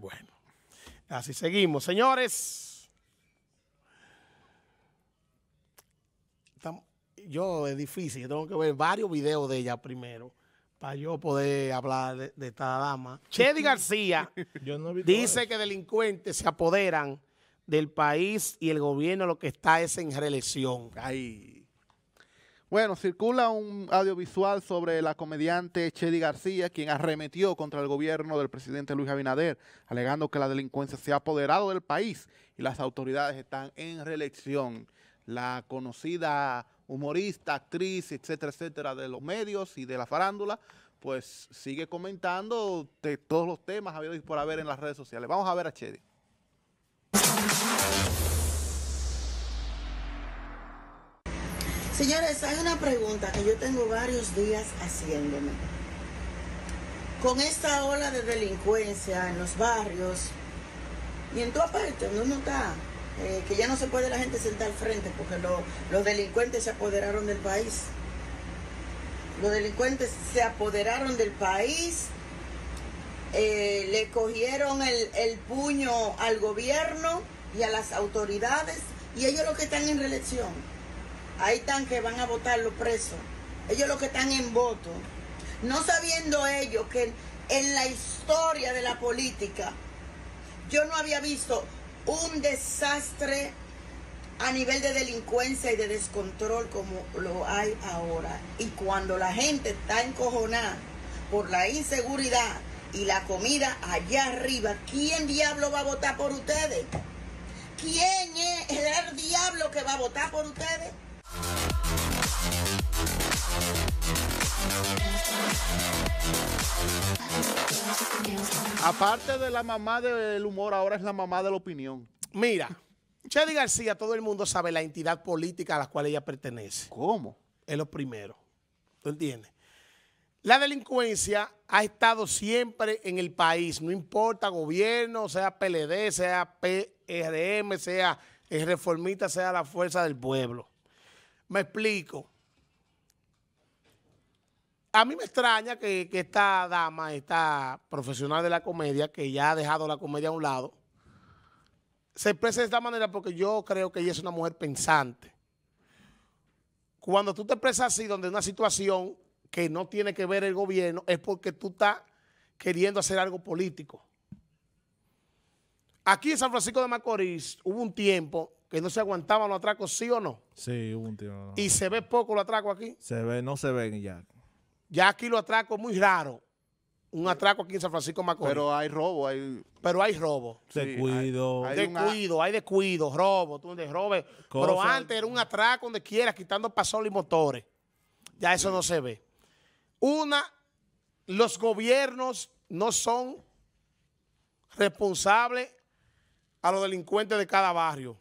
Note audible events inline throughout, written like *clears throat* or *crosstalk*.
Bueno, así seguimos, señores. Yo es difícil, tengo que ver varios videos de ella primero para yo poder hablar de, esta dama. *laughs* Chedi García *laughs* dice que delincuentes se apoderan del país y el gobierno lo que está es en reelección. Ay. Bueno, circula un audiovisual sobre la comediante Chedi García, quien arremetió contra el gobierno del presidente Luis Abinader, alegando que la delincuencia se ha apoderado del país y las autoridades están en reelección. La conocida humorista, actriz, etcétera, etcétera, de los medios y de la farándula, pues sigue comentando de todos los temas habidos por haber en las redes sociales. Vamos a ver a Chedi. Señores, hay una pregunta que yo tengo varios días haciéndome. Con esta ola de delincuencia en los barrios y en toda parte, ¿no uno está, eh, que ya no se puede la gente sentar frente porque los delincuentes se apoderaron del país. Los delincuentes se apoderaron del país, eh, le cogieron el, el puño al gobierno y a las autoridades y ellos lo que están en reelección ahí están que van a votar los presos. Ellos los que están en voto. No sabiendo ellos que en la historia de la política yo no había visto un desastre a nivel de delincuencia y de descontrol como lo hay ahora. Y cuando la gente está encojonada por la inseguridad y la comida allá arriba, ¿quién diablo va a votar por ustedes? ¿Quién es el diablo que va a votar por ustedes? Aparte de la mamá del humor, ahora es la mamá de la opinión. Mira, Chedi García, todo el mundo sabe la entidad política a la cual ella pertenece. ¿Cómo? Es lo primero. ¿Tú entiendes? La delincuencia ha estado siempre en el país, no importa gobierno, sea PLD, sea PRM, sea reformista, sea la fuerza del pueblo. Me explico. A mí me extraña que, esta dama, esta profesional de la comedia, que ya ha dejado la comedia a un lado, se exprese de esta manera porque yo creo que ella es una mujer pensante. Cuando tú te expresas así, donde una situación que no tiene que ver el gobierno, es porque tú estás queriendo hacer algo político. Aquí en San Francisco de Macorís hubo un tiempo que no se aguantaban los atracos, ¿sí o no? Sí, un ¿Y se ve poco los atracos aquí? Se ve, no se ven ya. Ya aquí los atracos muy raro. Un atraco aquí en San Francisco Macorís. Pero hay robo, hay... Pero hay robo. descuido. Hay, descuido, hay descuido, robo, tú de robe. Pero antes era un atraco donde quiera, quitando pasol y motores. Ya eso no se ve. Una, los gobiernos no son responsables a los delincuentes de cada barrio.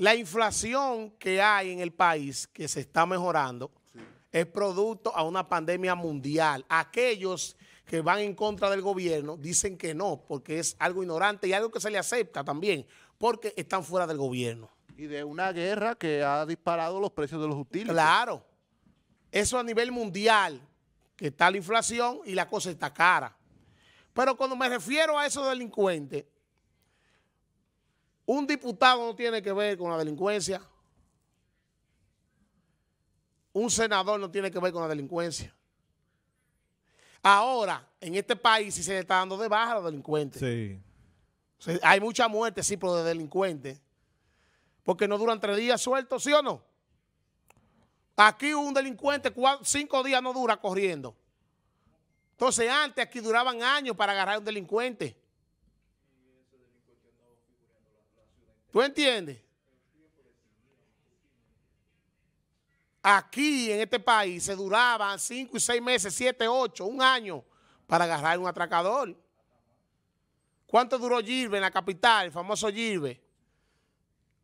la inflación que hay en el país, que se está mejorando, es producto a una pandemia mundial. Aquellos que van en contra del gobierno dicen que no, porque es algo ignorante y algo que se le acepta también, porque están fuera del gobierno. Y de una guerra que ha disparado los precios de los útiles. Claro. Eso a nivel mundial, que está la inflación y la cosa está cara. Pero cuando me refiero a esos delincuentes, un diputado no tiene que ver con la delincuencia. Un senador no tiene que ver con la delincuencia. Ahora, en este país sí se le está dando de baja a los delincuentes. Sí. hay mucha muerte, sí, pero de delincuentes. Porque no duran tres días sueltos, ¿sí o no? Aquí un delincuente cinco días no dura corriendo. Entonces antes aquí duraban años para agarrar a un delincuente. ¿Tú entiendes? Aquí en este país se duraban cinco y seis meses, siete, ocho, un año para agarrar un atracador. ¿Cuánto duró Gilbe en la capital, el famoso Gilbe?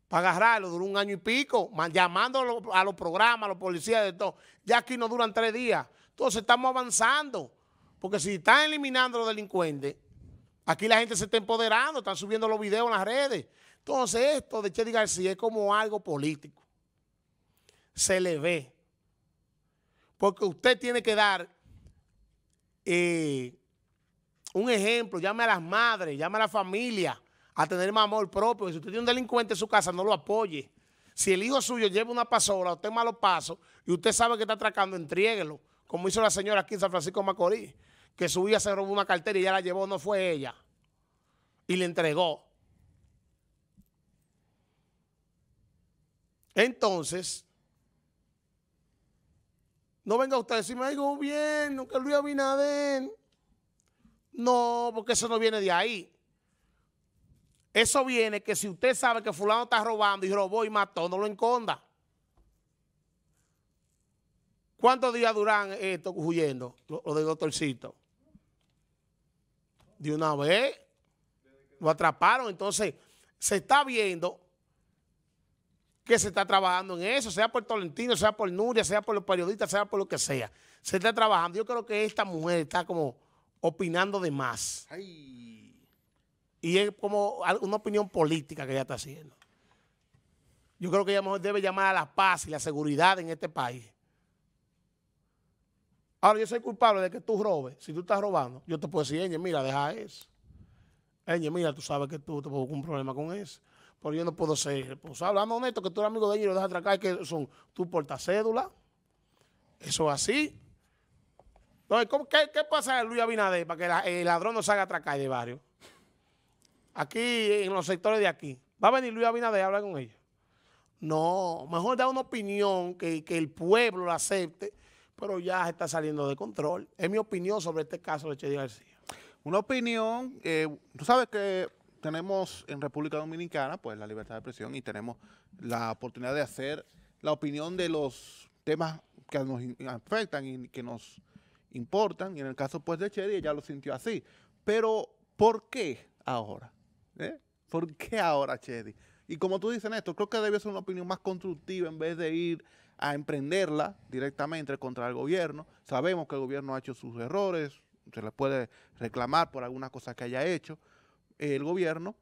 Para agarrarlo duró un año y pico, llamando a los programas, a los policías, de todo. Ya aquí no duran tres días. Entonces estamos avanzando. Porque si están eliminando a los delincuentes, aquí la gente se está empoderando, están subiendo los videos en las redes. Entonces, esto de Chedi García es como algo político. Se le ve. Porque usted tiene que dar eh, un ejemplo. Llame a las madres, llame a la familia a tener más amor propio. Si usted tiene un delincuente en su casa, no lo apoye. Si el hijo suyo lleva una pasola, usted malo paso, y usted sabe que está atracando, entreguelo, Como hizo la señora aquí en San Francisco Macorís, que su hija se robó una cartera y ya la llevó, no fue ella. Y le entregó. Entonces, no venga usted a decirme, ay, gobierno, que Luis Abinader. No, porque eso no viene de ahí. Eso viene que si usted sabe que fulano está robando y robó y mató, no lo enconda. ¿Cuántos días duran esto huyendo, lo del doctorcito? De una vez lo atraparon. Entonces, se está viendo que se está trabajando en eso, sea por Tolentino, sea por Nuria, sea por los periodistas, sea por lo que sea. Se está trabajando. Yo creo que esta mujer está como opinando de más. Y es como una opinión política que ella está haciendo. Yo creo que ella debe llamar a la paz y la seguridad en este país. Ahora, yo soy culpable de que tú robes. Si tú estás robando, yo te puedo decir, Eñe, mira, deja eso. Eñe, mira, tú sabes que tú te pongo un problema con eso. Porque yo no puedo ser responsable. Hablando honesto que tú eres amigo de ellos y lo dejas atracar, que son tu portacédula. Eso es así. Entonces, ¿cómo, qué, pasa Luis Abinader para que el ladrón no salga a atracar de barrio? Aquí, en los sectores de aquí. ¿Va a venir Luis Abinader a hablar con ellos? No, mejor da una opinión que, el pueblo la acepte, pero ya está saliendo de control. Es mi opinión sobre este caso de Che García. Una opinión, eh, tú sabes que tenemos en República Dominicana pues la libertad de expresión y tenemos la oportunidad de hacer la opinión de los temas que nos afectan y que nos importan. Y en el caso pues de Chedi ella lo sintió así. Pero ¿por qué ahora? ¿Eh? ¿Por qué ahora Chedi? Y como tú dices, esto creo que debe ser una opinión más constructiva en vez de ir a emprenderla directamente contra el gobierno. Sabemos que el gobierno ha hecho sus errores, se le puede reclamar por algunas cosas que haya hecho, el gobierno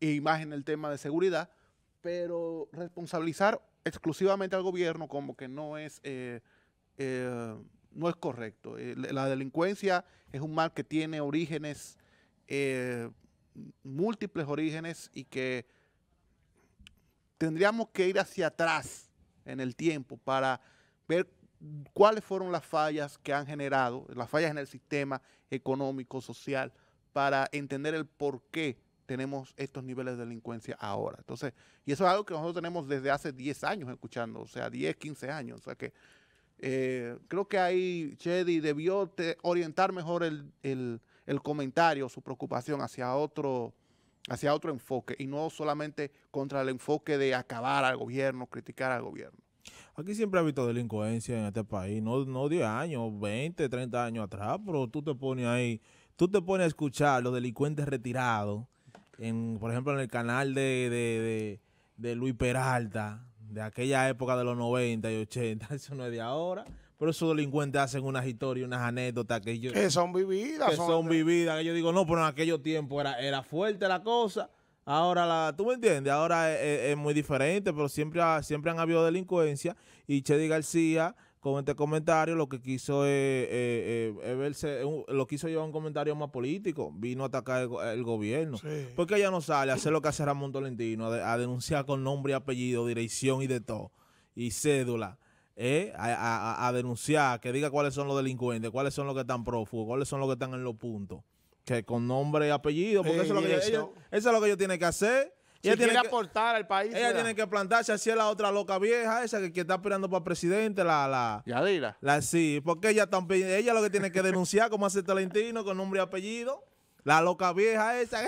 y más en el tema de seguridad, pero responsabilizar exclusivamente al gobierno como que no es, eh, eh, no es correcto. Eh, la delincuencia es un mal que tiene orígenes, múltiples orígenes y que tendríamos que ir hacia atrás en el tiempo para ver cuáles fueron las fallas que han generado, las fallas en el sistema económico, social, para entender el por qué tenemos estos niveles de delincuencia ahora. Entonces, y eso es algo que nosotros tenemos desde hace 10 años escuchando, o sea, 10, 15 años. O sea que eh, creo que ahí Chedi debió orientar mejor el, comentario, su preocupación hacia otro, hacia otro enfoque y no solamente contra el enfoque de acabar al gobierno, criticar al gobierno. Aquí siempre ha habido delincuencia en este país, no, no 10 años, 20, 30 años atrás, pero tú te pones ahí tú te pones a escuchar los delincuentes retirados, en, por ejemplo, en el canal de, Luis Peralta, de aquella época de los 90 y 80, *laughs* eso no es de ahora. Pero esos delincuentes hacen unas historias, unas anécdotas que yo... Que son vividas. Que son, vividas. Que yo digo, no, pero en aquellos tiempos era, era fuerte la cosa. Ahora, la, tú me entiendes, ahora es, muy diferente, pero siempre, siempre han habido delincuencia. Y Chedi García con este comentario lo que quiso eh, eh, eh, es, verse, lo quiso llevar un comentario más político, vino a atacar el, gobierno. Porque ella no sale a hacer lo que hace Ramón Tolentino, a, denunciar con nombre y apellido, dirección y de todo, y cédula. A, a, denunciar, que diga cuáles son los delincuentes, cuáles son los que están prófugos, cuáles son los que están en los puntos. Que con nombre y apellido, porque eso, es lo que ella, eso es lo que ellos tiene que hacer ella tiene que aportar al país. Ella tiene que plantarse así la otra loca vieja, esa que, que está esperando para presidente, la, la. La sí, porque ella también, ella lo que tiene que denunciar como hace Talentino con nombre y apellido. La loca vieja esa.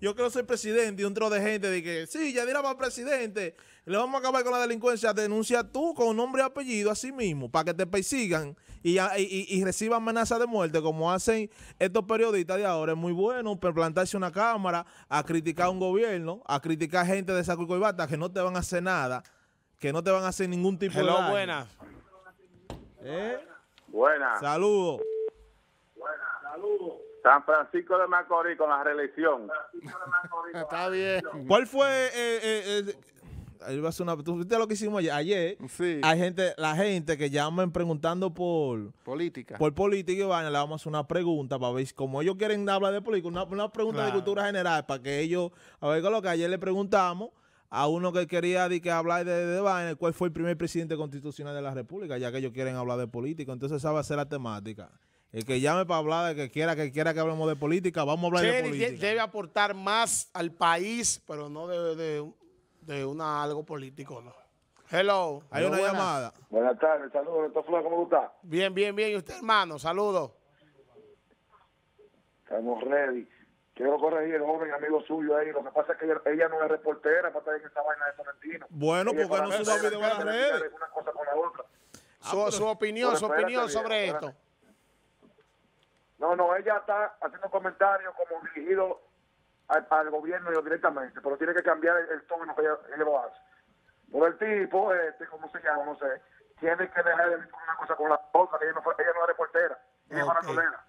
Yo creo que soy presidente y un tro de gente de que, sí, dirá para presidente. Le vamos a acabar con la delincuencia. Denuncia tú con nombre y apellido a sí mismo para que te persigan y, reciban amenaza de muerte como hacen estos periodistas de ahora. Es muy bueno plantarse una cámara a criticar a un gobierno, a criticar gente de saco y bata que no te van a hacer nada, que no te van a hacer ningún tipo de daño. buena. ¿Eh? buenas Saludos. San Francisco de Macorís con la reelección. Está bien. ¿Cuál fue eh, eh una, ¿Tú viste lo que hicimos ayer? ayer sí. Hay gente, la gente que llaman preguntando por política. Por política y vaina, le vamos a hacer una pregunta para ver como ellos quieren hablar de política, una, pregunta de cultura general para que ellos, a ver con lo que ayer le preguntamos a uno que quería que hablar de, de, vaina, cuál fue el primer presidente constitucional de la República, ya que ellos quieren hablar de política, entonces esa va a ser la temática. El que llame para hablar, el que quiera que quiera que hablemos de política, vamos a hablar de política. Debe aportar más al país, pero no de, de, de una algo político, no. Hello. Hay una llamada. Buenas tardes, saludos. ¿Cómo está? Bien, bien, bien. ¿Y usted, hermano? Saludos. Estamos ready. Quiero corregir el joven amigo suyo ahí. Lo que pasa es que ella, no es reportera para estar en esta vaina de Florentino. Bueno, porque no suba video a las la otra. su, ah, opinión, su opinión sobre esto. No, no, ella está haciendo comentarios como dirigido al, gobierno directamente, pero tiene que cambiar el, tono que ella, ella, lo hace. Por el tipo, este, ¿cómo se llama? No sé, tiene que dejar de una cosa con la otra, que ella no, no es reportera, ella es la una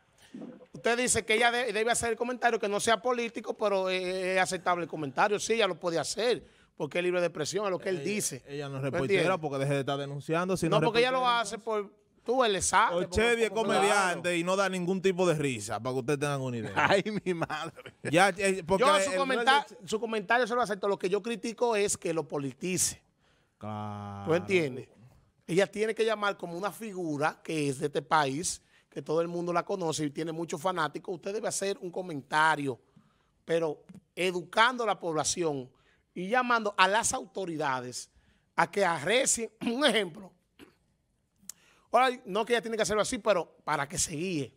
Usted dice que ella debe hacer el comentario que no sea político, pero eh, eh, es aceptable el comentario. Sí, ella lo puede hacer, porque es libre de presión, es lo que él dice. Ella no es reportera porque deje de estar denunciando. Si porque ella lo hace por Tú, el es comediante y no da ningún tipo de risa, para que ustedes tengan una idea. *laughs* Ay, mi madre. Eh, yo su, comentario se lo acepto. Lo que yo critico es que lo politice. Claro. ¿Tú entiendes? Ella tiene que llamar como una figura que es de este país, que todo el mundo la conoce y tiene muchos fanáticos. Usted debe hacer un comentario, pero educando a la población y llamando a las autoridades a que arrecien, *clears throat* un ejemplo, Hola, no que ella tiene que hacerlo así, pero para que se guíe.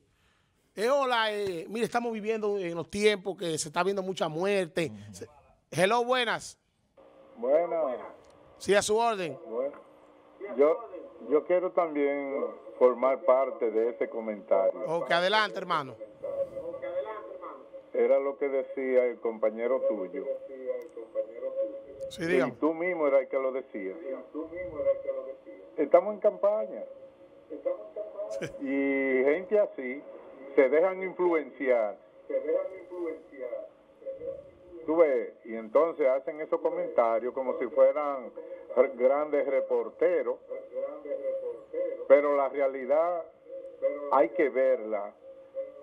hola, eh, mire, estamos viviendo en los tiempos que se está viendo mucha muerte. Hello, buenas. Buenas. Sí, a su orden. yo, yo quiero también formar parte de ese comentario. Ok, adelante, hermano. Era lo que decía el compañero tuyo. Sí, y tú mismo era el que lo decía. Estamos en campaña. *laughs* Y gente así se dejan influenciar. Tú y entonces hacen esos comentarios como si fueran grandes reporteros, pero la realidad hay que verla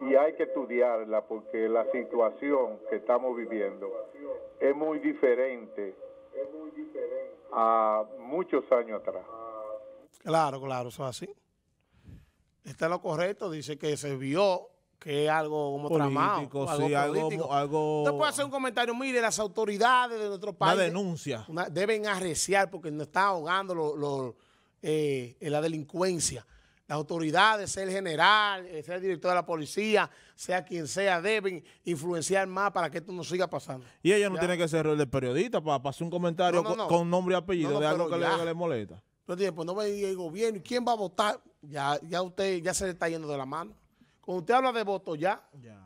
y hay que estudiarla porque la situación que estamos viviendo es muy diferente a muchos años atrás. Claro, claro, eso así está lo correcto, dice que se vio que es algo como tramado. Usted puede hacer un comentario, mire, las autoridades de nuestro país. denuncia. deben arreciar porque nos está ahogando lo, eh, la delincuencia. Las autoridades, sea el general, eh, sea el director de la policía, sea quien sea, deben influenciar más para que esto no siga pasando. Y ella no tiene que ser el periodista para, pasar hacer un comentario Con, nombre y apellido de algo que le, molesta. Entonces, pues no me diga el gobierno, ¿quién va a votar? ya, ya usted ya se le está yendo de la mano. Cuando usted habla de voto ya, ya.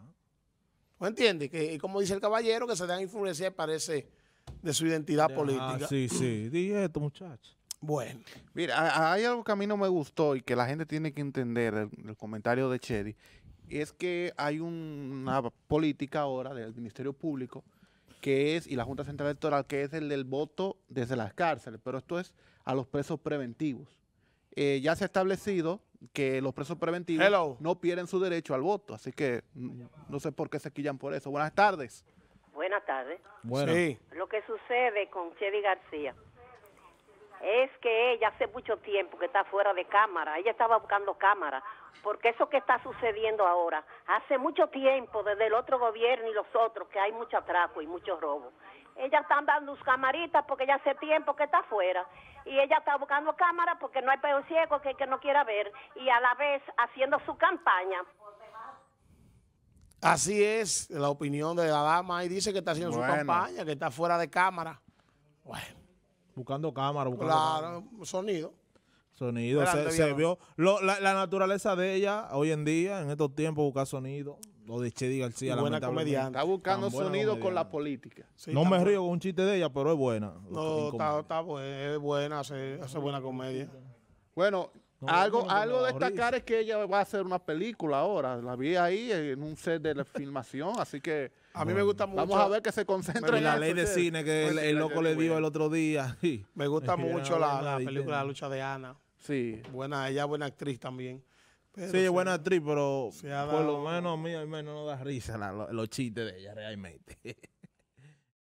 ¿no entiende? Que como dice el caballero, que se dejan influenciar parece de su identidad política. Sí, sí, di esto muchacho. Bueno. Mira, hay algo que a mí no me gustó y que la gente tiene que entender, el, comentario de Chedi, es que hay una política ahora del Ministerio Público que es, y la Junta Central Electoral, que es el del voto desde las cárceles, pero esto es a los presos preventivos. Eh, ya se ha establecido que los presos preventivos no pierden su derecho al voto. Así que no sé por qué se quillan por eso. Buenas tardes. Buenas tardes. Bueno. Lo que sucede con Chevy García es que ella hace mucho tiempo que está fuera de cámara. Ella estaba buscando cámara. Porque eso que está sucediendo ahora, hace mucho tiempo, desde el otro gobierno y los otros, que hay mucho atraco y mucho robo ella está dando sus camaritas porque ya hace tiempo que está afuera. Y ella está buscando cámara porque no hay peor ciego que, no quiera ver. Y a la vez haciendo su campaña. Así es la opinión de la dama. Y dice que está haciendo su campaña, que está fuera de cámara. Bueno. Buscando cámara, buscando sonido. Sonido, se, vio. la, la naturaleza de ella hoy en día, en estos tiempos, buscar sonido lo de Chedi la Buena comediante. Está buscando sonido con la política. no me río con un chiste de ella, pero es buena. No, está, buena, es buena, hace, buena comedia. Bueno, algo, destacar es que ella va a hacer una película ahora. La vi ahí en un set de filmación, así que. A mí me gusta mucho. Vamos a ver que se concentre en la ley de cine que el, loco le dio el otro día. *laughs* Me gusta *laughs* mucho la, película La lucha de Ana. Sí. Buena, ella buena actriz también sí, es buena actriz, pero por lo menos a mí al menos no da risa los chistes de ella realmente. *laughs*